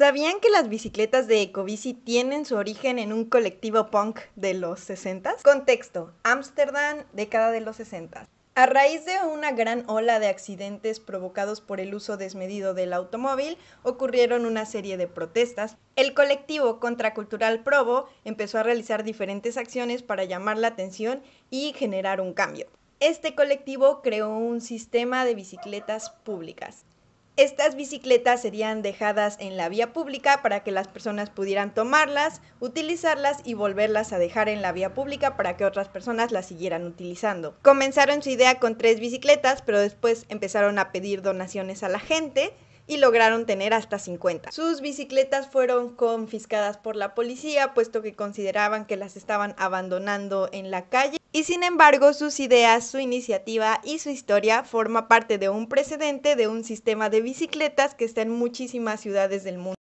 ¿Sabían que las bicicletas de Ecobici tienen su origen en un colectivo punk de los 60? s Contexto, Ámsterdam, década de los 60. s A raíz de una gran ola de accidentes provocados por el uso desmedido del automóvil, ocurrieron una serie de protestas. El colectivo contracultural Provo empezó a realizar diferentes acciones para llamar la atención y generar un cambio. Este colectivo creó un sistema de bicicletas públicas. Estas bicicletas serían dejadas en la vía pública para que las personas pudieran tomarlas, utilizarlas y volverlas a dejar en la vía pública para que otras personas las siguieran utilizando. Comenzaron su idea con tres bicicletas, pero después empezaron a pedir donaciones a la gente y lograron tener hasta 50. Sus bicicletas fueron confiscadas por la policía, puesto que consideraban que las estaban abandonando en la calle y sin embargo sus ideas, su iniciativa y su historia forma parte de un precedente de un sistema de bicicletas que está en muchísimas ciudades del mundo.